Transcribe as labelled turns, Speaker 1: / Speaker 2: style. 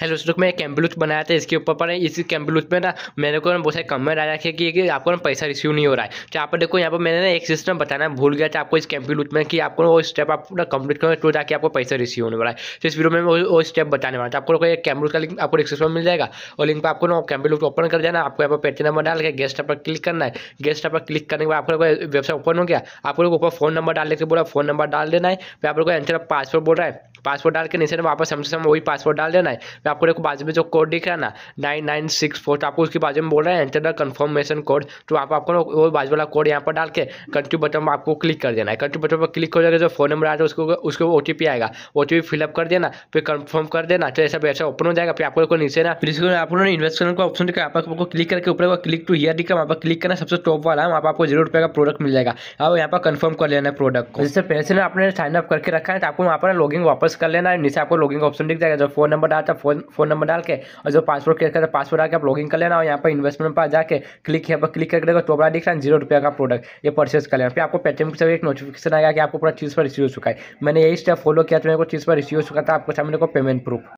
Speaker 1: hello दोस्तों मैं कैम्बलूथ बनाया था इसके ऊपर पर इस कैम्बलूथ में ना मेरे को ना बहुत सारे कमेंट आ रखे कि, आपको ना पैसा रिसीव नहीं हो रहा है तो आप देखो यहाँ पर मैंने ना एक सिस्टम बताना भूल गया था आपको इस कैम्बलूथ में कि आपको वो स्टेप आप ना कंप्लीट करो तो ताकि आपको पैसा रिसीव होने वाला है तो इस वीडियो में वो, स्टेप बताने वाला था आपको एक का लिंक आपको डिस्क्रिप्शन मिल जाएगा और लिंक पर आपको ना कैम्बलूथ ओपन कर देना आपको यहाँ पर पेटी नंबर डाल के गेस्ट पर क्लिक करना है गेस्ट पर क्लिक करने के बाद आपको वेबसाइट ओपन हो गया आपको ऊपर फोन नंबर डालने के बोला फोन नंबर डाल देना है फिर आप लोग एंटर पासवर्ड बोल रहा है पासवर्ड डाल के नीचे ना वापस हम से हम वही पासवर्ड डाल देना है मैं आपको देखो बाजू में जो कोड दिख रहा है ना नाइन नाइन सिक्स फोर तो आपको उसके बाजू में बोल रहा है एंटर द कन्फर्मेशन कोड तो आप आपको वो बाजू वाला कोड यहाँ पर डाल के कंट्री बटन पर आपको क्लिक कर देना है कंट्री बटन पर क्लिक हो जाएगा जो फोन नंबर आ रहा है उसको उसको ओ आएगा ओ फिलअप कर देना फिर कन्फर्म कर देना तो ऐसा वैसा ओपन हो जाएगा फिर आपको नीचे ना फिर इसको आप लोगों ने इन्वेस्ट करने का ऑप्शन दिखाया आप आपको क्लिक करके ऊपर क्लिक टू हियर दिखा वहाँ पर क्लिक करना सबसे टॉप वाला है वहाँ पर आपको जीरो रुपये का प्रोडक्ट मिल जाएगा अब यहाँ पर कन्फर्म कर लेना है प्रोडक्ट को जिससे पैसे ने आपने साइन अप करके रखा है तो आपको वहाँ पर लॉगिंग वापस सर्च कर लेना नीचे आपको लॉगिंग का ऑप्शन दिख जाएगा जो फोन नंबर डालता है फोन फोन नंबर डाल के और जो पासवर्ड क्रिएट करता है पासवर्ड डाल के आप लॉगिंग कर लेना और यहाँ पर इन्वेस्टमेंट पर जाकर क्लिक यहाँ पर क्लिक करके देखो तो बड़ा दिख रहा है जीरो रुपया का प्रोडक्ट ये परचेज कर लेना फिर आपको पेटीएम से एक नोटिफिकेशन आएगा कि आपको पूरा चीज़ पर रिसीव हो चुका है मैंने यही स्टेप फॉलो किया तो मेरे को चीज़ पर रिसीव हो चुका था आपको सामने को पेमेंट प्रूफ